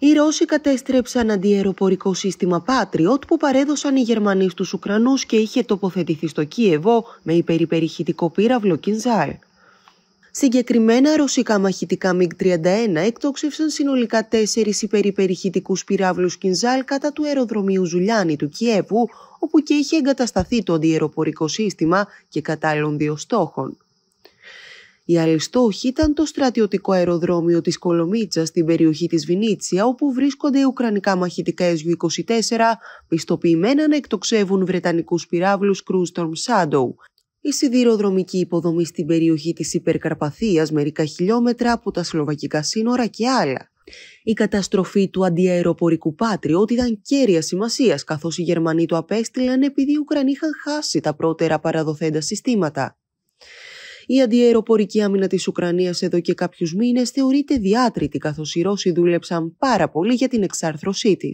οι Ρώσοι κατέστρεψαν αντιεροπορικό σύστημα Patriot που παρέδωσαν οι Γερμανοί στους Ουκρανούς και είχε τοποθετηθεί στο Κίεβο με υπεριπεριχητικό πυραυλο πύραυλο Κινζάρ. Συγκεκριμένα, ρωσικά μαχητικά MiG-31 εκτόξευσαν συνολικά τέσσερις υπεριπεριχητικούς πυράβλους Κινζάλ κατά του αεροδρομίου Ζουλιάνη του Κιέβου, όπου και είχε εγκατασταθεί το αντιεροπορικό σύστημα και κατάλληλων δύο στόχων. Η άλλη ήταν το στρατιωτικό αεροδρόμιο της Κολομίτσα στην περιοχή της Βινίτσια όπου οι βρίσκονται ουκρανικά μαχητικά SU-24 πιστοποιημένα να εκτοξεύουν βρετανικούς πυράβλους Cruise Storm Shadow. Η σιδηροδρομική υποδομή στην περιοχή της Υπερκαρπαθίας μερικά χιλιόμετρα από τα σλοβακικά σύνορα και άλλα. Η καταστροφή του αντιαεροπορικού ότι ήταν κέρια σημασίας, καθώς οι Γερμανοί το απέστειλαν επειδή οι Ουκρανοί είχαν χάσει τα πρώτερα παραδοθέντα συστήματα. Η αντιαεροπορική άμυνα της Ουκρανίας εδώ και κάποιους μήνες θεωρείται διάτρητη καθώς οι Ρώσοι δούλεψαν πάρα πολύ για την εξάρθρωσή της.